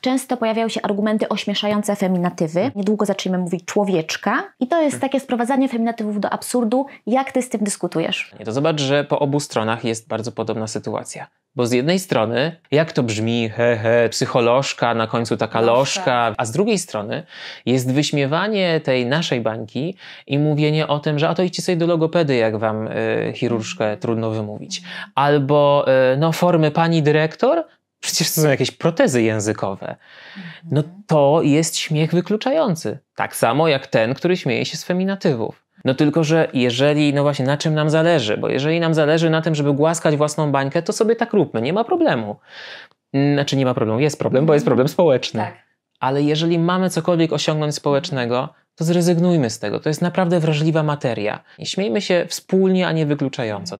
Często pojawiają się argumenty ośmieszające feminatywy. Niedługo zaczniemy mówić człowieczka. I to jest takie sprowadzanie feminatywów do absurdu. Jak ty z tym dyskutujesz? Nie, to zobacz, że po obu stronach jest bardzo podobna sytuacja. Bo z jednej strony, jak to brzmi, he, he, psycholożka, na końcu taka lożka, a z drugiej strony jest wyśmiewanie tej naszej bańki i mówienie o tym, że a to idźcie sobie do logopedy, jak wam y, chirurżkę trudno wymówić. Albo y, no formy pani dyrektor, Przecież to są jakieś protezy językowe. No mhm. to jest śmiech wykluczający. Tak samo jak ten, który śmieje się z feminatywów. No tylko, że jeżeli, no właśnie, na czym nam zależy? Bo jeżeli nam zależy na tym, żeby głaskać własną bańkę, to sobie tak róbmy, nie ma problemu. Mm, znaczy nie ma problemu, jest problem, bo jest problem społeczny. Tak. Ale jeżeli mamy cokolwiek osiągnąć społecznego, to zrezygnujmy z tego. To jest naprawdę wrażliwa materia. I śmiejmy się wspólnie, a nie wykluczająco.